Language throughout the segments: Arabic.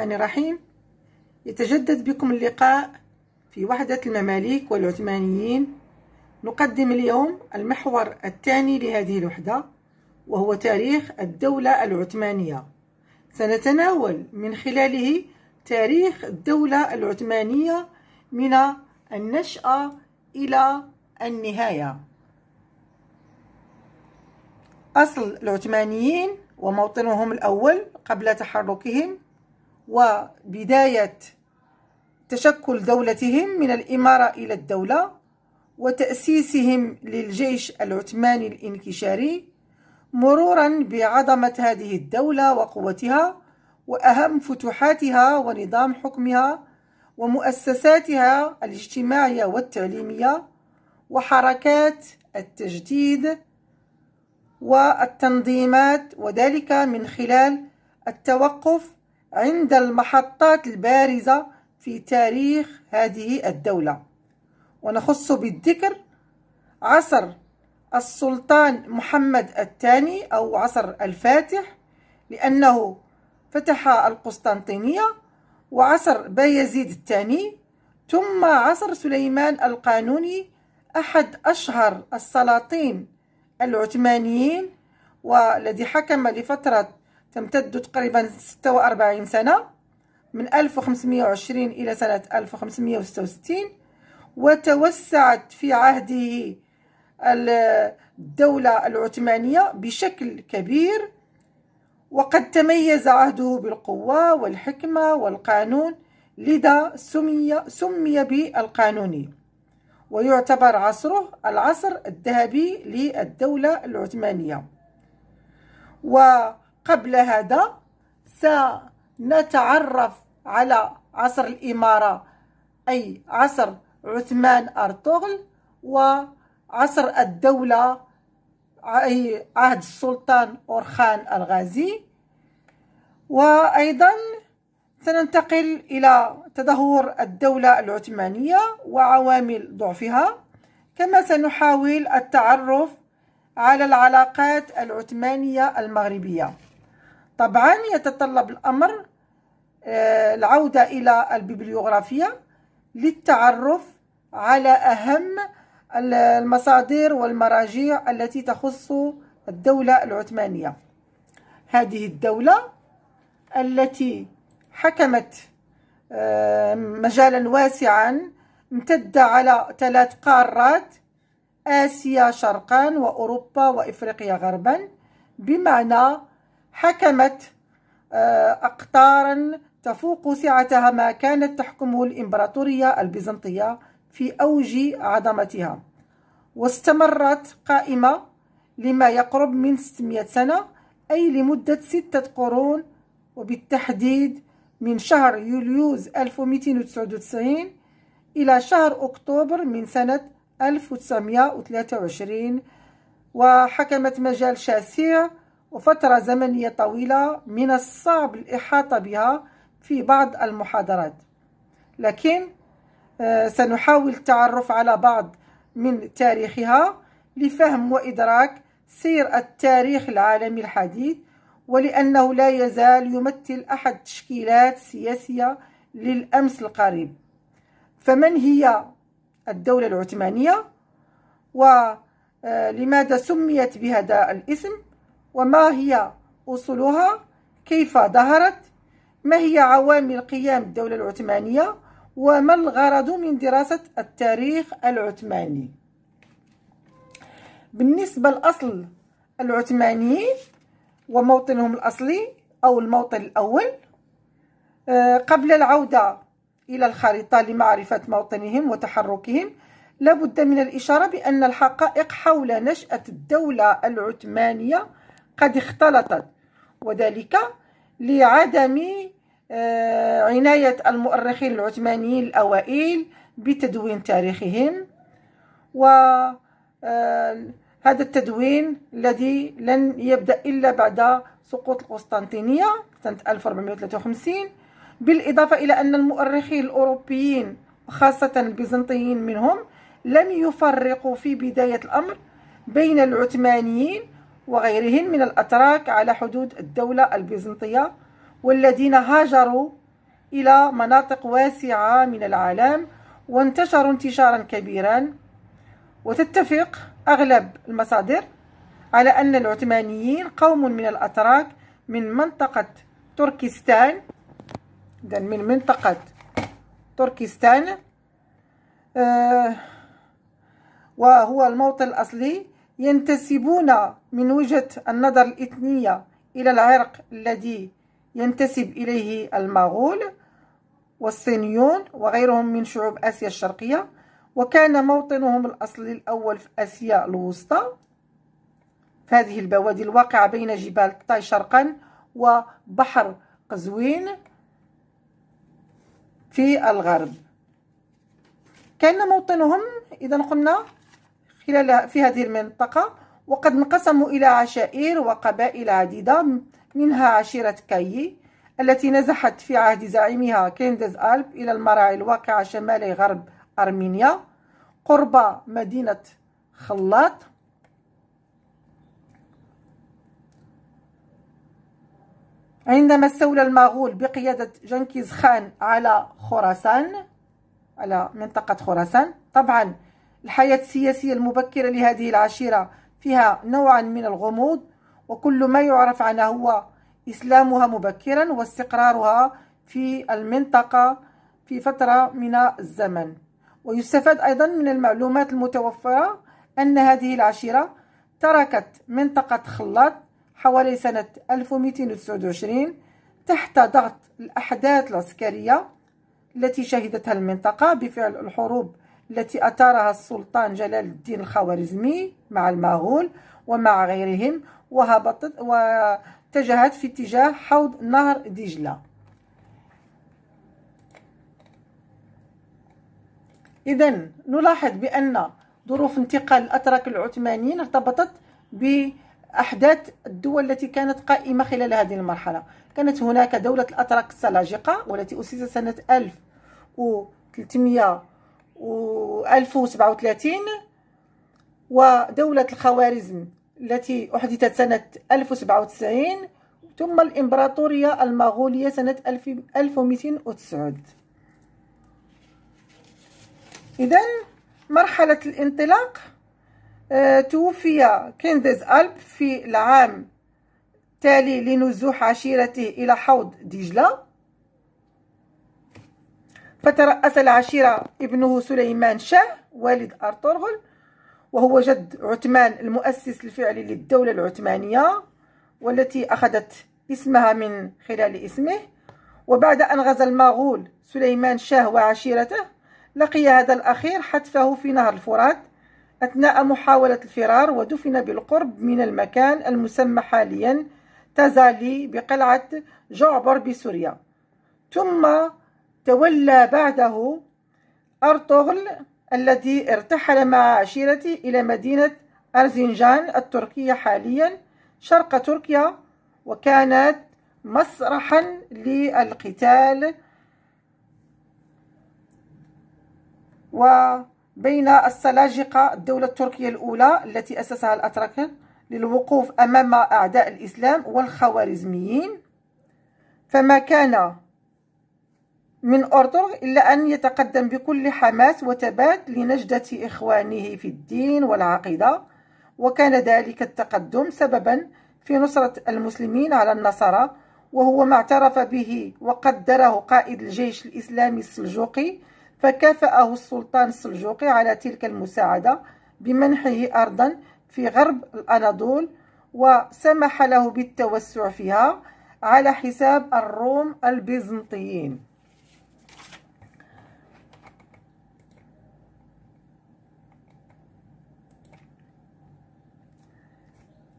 الرحمن الرحيم يتجدد بكم اللقاء في وحدة المماليك والعثمانيين نقدم اليوم المحور الثاني لهذه الوحدة وهو تاريخ الدولة العثمانية سنتناول من خلاله تاريخ الدولة العثمانية من النشأة إلى النهاية أصل العثمانيين وموطنهم الأول قبل تحركهم وبداية تشكل دولتهم من الإمارة إلى الدولة وتأسيسهم للجيش العثماني الانكشاري مرورا بعظمة هذه الدولة وقوتها وأهم فتوحاتها ونظام حكمها ومؤسساتها الاجتماعية والتعليمية وحركات التجديد والتنظيمات وذلك من خلال التوقف عند المحطات البارزة في تاريخ هذه الدولة ونخص بالذكر عصر السلطان محمد الثاني أو عصر الفاتح لأنه فتح القسطنطينية وعصر بايزيد الثاني ثم عصر سليمان القانوني أحد أشهر السلاطين العثمانيين والذي حكم لفترة تمتد تقريبا 46 سنة من 1520 إلى سنة 1566 وتوسعت في عهده الدولة العثمانية بشكل كبير وقد تميز عهده بالقوة والحكمة والقانون لذا سمي, سمي بالقانوني ويعتبر عصره العصر الذهبي للدولة العثمانية و قبل هذا سنتعرف على عصر الإمارة أي عصر عثمان أرطغل وعصر الدولة أي عهد السلطان أورخان الغازي وأيضا سننتقل إلى تدهور الدولة العثمانية وعوامل ضعفها كما سنحاول التعرف على العلاقات العثمانية المغربية طبعا يتطلب الأمر آه، العودة إلى الببليوغرافيا للتعرف على أهم المصادر والمراجع التي تخص الدولة العثمانية هذه الدولة التي حكمت آه، مجالا واسعا امتد على ثلاث قارات آسيا شرقا وأوروبا وإفريقيا غربا بمعنى حكمت آه، أقطارا تفوق سعتها ما كانت تحكمه الإمبراطورية البيزنطية في أوج عظمتها واستمرت قائمة لما يقرب من 600 سنة أي لمدة ستة قرون وبالتحديد من شهر يوليوز 1299 إلى شهر أكتوبر من سنة 1923 وحكمت مجال شاسع وفترة زمنية طويلة من الصعب الإحاطة بها في بعض المحاضرات لكن آه، سنحاول التعرف على بعض من تاريخها لفهم وإدراك سير التاريخ العالمي الحديث ولأنه لا يزال يمثل أحد التشكيلات السياسية للأمس القريب فمن هي الدولة العثمانية ولماذا آه، سميت بهذا الاسم؟ وما هي أصولها كيف ظهرت ما هي عوامل قيام الدولة العثمانية وما الغرض من دراسة التاريخ العثماني بالنسبة لأصل العثمانيين وموطنهم الأصلي أو الموطن الأول آه، قبل العودة إلى الخريطة لمعرفة موطنهم وتحركهم لابد من الإشارة بأن الحقائق حول نشأة الدولة العثمانية قد اختلطت وذلك لعدم آه، عناية المؤرخين العثمانيين الأوائل بتدوين تاريخهم وهذا آه، التدوين الذي لن يبدأ إلا بعد سقوط القسطنطينية سنة 1453 بالإضافة إلى أن المؤرخين الأوروبيين وخاصة البيزنطيين منهم لم يفرقوا في بداية الأمر بين العثمانيين وغيرهم من الأتراك على حدود الدولة البيزنطية والذين هاجروا إلى مناطق واسعة من العالم وانتشروا انتشارا كبيرا وتتفق أغلب المصادر على أن العثمانيين قوم من الأتراك من منطقة تركستان إذن من منطقة تركستان آه، وهو الموطن الأصلي ينتسبون من وجهة النظر الإثنية إلى العرق الذي ينتسب إليه المغول والصينيون وغيرهم من شعوب آسيا الشرقية وكان موطنهم الأصلي الأول في آسيا الوسطى في هذه البوادي الواقعة بين جبال تاي شرقا وبحر قزوين في الغرب كان موطنهم إذا قلنا خلال في هذه المنطقة وقد انقسموا إلى عشائر وقبائل عديدة منها عشيرة كاي التي نزحت في عهد زعيمها كيندز ألب إلى المراعي الواقعة شمال غرب أرمينيا قرب مدينة خلاط عندما استولى المغول بقيادة جنكيز خان على خراسان على منطقة خراسان طبعا الحياة السياسية المبكرة لهذه العشيرة فيها نوعا من الغموض وكل ما يعرف عنها هو إسلامها مبكرا واستقرارها في المنطقة في فترة من الزمن ويستفاد أيضا من المعلومات المتوفرة أن هذه العشيرة تركت منطقة خلاط حوالي سنة 1229 تحت ضغط الأحداث العسكرية التي شهدتها المنطقة بفعل الحروب التي أثارها السلطان جلال الدين الخوارزمي مع المغول ومع غيرهم وهبطت واتجهت في اتجاه حوض نهر دجلة إذا نلاحظ بأن ظروف انتقال الأتراك العثمانيين ارتبطت بأحداث الدول التي كانت قائمة خلال هذه المرحلة كانت هناك دولة الأتراك السلاجقة والتي أسست سنة 1300 و 1037 ودولة الخوارزم التي أحدثت سنة 1097 ثم الإمبراطورية المغولية سنة 1209 إذا مرحلة الانطلاق آه، توفي كيندز ألب في العام تالي لنزوح عشيرته إلى حوض دجلة فترأس العشيرة ابنه سليمان شاه والد أرطغرل وهو جد عثمان المؤسس الفعلي للدولة العثمانية والتي أخذت اسمها من خلال اسمه وبعد أن غزا المغول سليمان شاه وعشيرته لقي هذا الأخير حتفه في نهر الفرات أثناء محاولة الفرار ودفن بالقرب من المكان المسمى حاليا تازالي بقلعة جعبر بسوريا ثم تولى بعده أرطغرل الذي ارتحل مع عشيرته إلى مدينة أرزنجان التركية حاليا شرق تركيا وكانت مسرحا للقتال وبين السلاجقة الدولة التركية الأولى التي أسسها الأتراك للوقوف أمام أعداء الإسلام والخوارزميين فما كان من أردوغ إلا أن يتقدم بكل حماس وثبات لنجدة إخوانه في الدين والعقيدة وكان ذلك التقدم سببا في نصرة المسلمين على النصارى وهو ما اعترف به وقدره قائد الجيش الإسلامي السلجوقي فكافأه السلطان السلجوقي على تلك المساعدة بمنحه أرضا في غرب الأناضول وسمح له بالتوسع فيها على حساب الروم البيزنطيين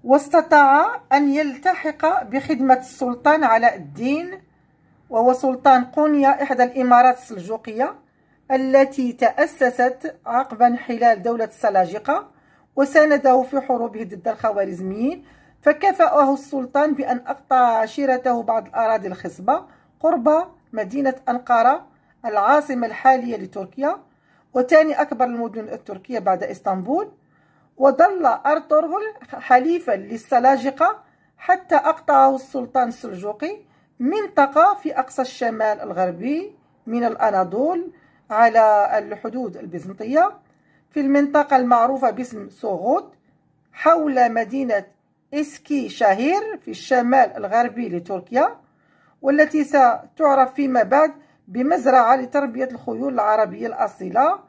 واستطاع أن يلتحق بخدمة السلطان علاء الدين وهو سلطان قونيا إحدى الإمارات السلجوقية التي تأسست عقب انحلال دولة السلاجقة وسانده في حروبه ضد الخوارزميين فكافأه السلطان بأن أقطع عشيرته بعض الأراضي الخصبة قرب مدينة أنقرة العاصمة الحالية لتركيا وثاني أكبر المدن التركية بعد إسطنبول وظل أرطغرل حليفا للسلاجقة حتى أقطعه السلطان السلجوقي منطقة في أقصى الشمال الغربي من الأناضول على الحدود البيزنطية في المنطقة المعروفة باسم سوغوت حول مدينة إسكي شهير في الشمال الغربي لتركيا والتي ستعرف فيما بعد بمزرعة لتربية الخيول العربية الأصيلة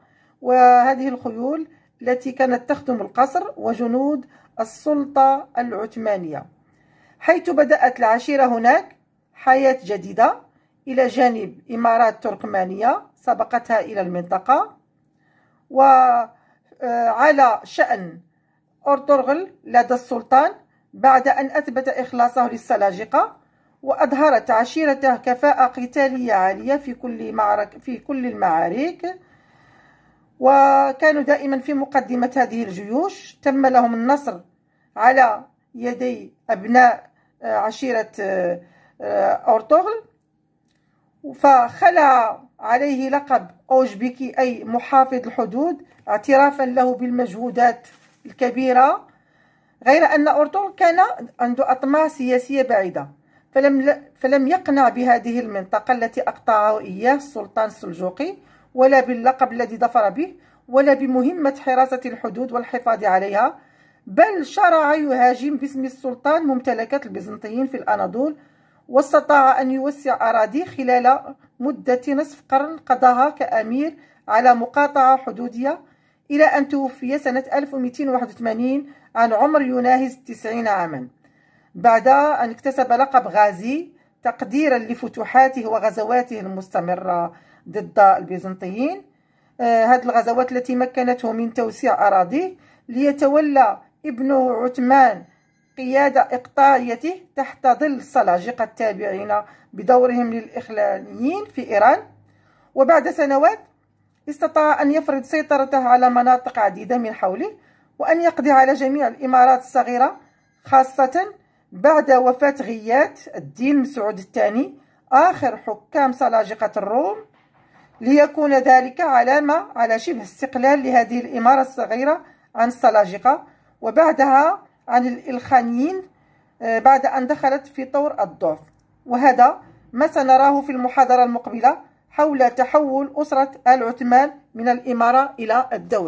وهذه الخيول التي كانت تخدم القصر وجنود السلطة العثمانية حيث بدأت العشيرة هناك حياة جديدة إلى جانب إمارات تركمانية سبقتها إلى المنطقة وعلى آه، شأن أرطغرل لدى السلطان بعد أن أثبت إخلاصه للسلاجقة وأظهرت عشيرته كفاءة قتالية عالية في كل, معرك في كل المعارك وكانوا دائما في مقدمة هذه الجيوش تم لهم النصر على يدي أبناء آه، عشيرة آه، أورتوغل فخلع عليه لقب أوجبيكي أي محافظ الحدود اعترافا له بالمجهودات الكبيرة غير أن أورتوغل كان عنده أطماع سياسية بعيدة فلم, فلم يقنع بهذه المنطقة التي أقطعه إياه السلطان السلجوقي ولا باللقب الذي ظفر به ولا بمهمة حراسة الحدود والحفاظ عليها بل شرع يهاجم باسم السلطان ممتلكات البيزنطيين في الأناضول واستطاع أن يوسع أراضيه خلال مدة نصف قرن قضاها كأمير على مقاطعة حدودية إلى أن توفي سنة 1281 عن عمر يناهز 90 عاما بعد أن اكتسب لقب غازي تقديرا لفتوحاته وغزواته المستمرة ضد البيزنطيين آه، هذه الغزوات التي مكنته من توسيع أراضيه ليتولى ابنه عثمان قيادة إقطاعيته تحت ظل السلاجقة التابعين بدورهم للإخلاليين في إيران وبعد سنوات استطاع أن يفرض سيطرته على مناطق عديدة من حوله وأن يقضي على جميع الإمارات الصغيرة خاصة بعد وفاة غيات الدين مسعود الثاني آخر حكام سلاجقة الروم ليكون ذلك علامة على شبه استقلال لهذه الإمارة الصغيرة عن السلاجقة وبعدها عن الإلخانيين آه، بعد أن دخلت في طور الضعف وهذا ما سنراه في المحاضرة المقبلة حول تحول أسرة آل عثمان من الإمارة إلى الدولة